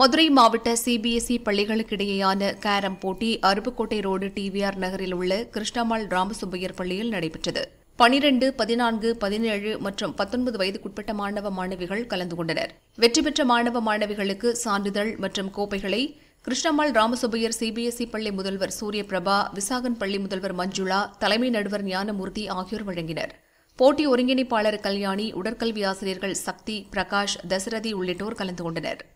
மதுரை மாவட்ட CBSE e பள்ளிகளுக்கு இடையேயான கேரம் போட்டி அருப்புக்கோட்டை ரோடு டிவிஆர் நகரில் உள்ள கிருஷ்ணமால் ராமசுப்பையர் பள்ளியில் நடைபெற்றது பனிரெண்டு பதினான்கு பதினேழு மற்றும் பத்தொன்பது வயதுக்குட்பட்ட மாணவ மாணவிகள் கலந்து கொண்டனர் வெற்றி பெற்ற மாணவ மாணவிகளுக்கு சான்றிதழ் மற்றும் கோப்பைகளை கிருஷ்ணம்மாள் ராமசுப்பையர் சிபிஎஸ்இ e பள்ளி முதல்வர் சூரியபிரபா விசாகன் பள்ளி முதல்வர் மஞ்சுளா தலைமை நடுவர் ஞானமூர்த்தி ஆகியோர் வழங்கினர் போட்டி ஒருங்கிணைப்பாளர் கல்யாணி உடற்கல்வி ஆசிரியர்கள் சக்தி பிரகாஷ் தசரதி உள்ளிட்டோர் கலந்து கொண்டனா்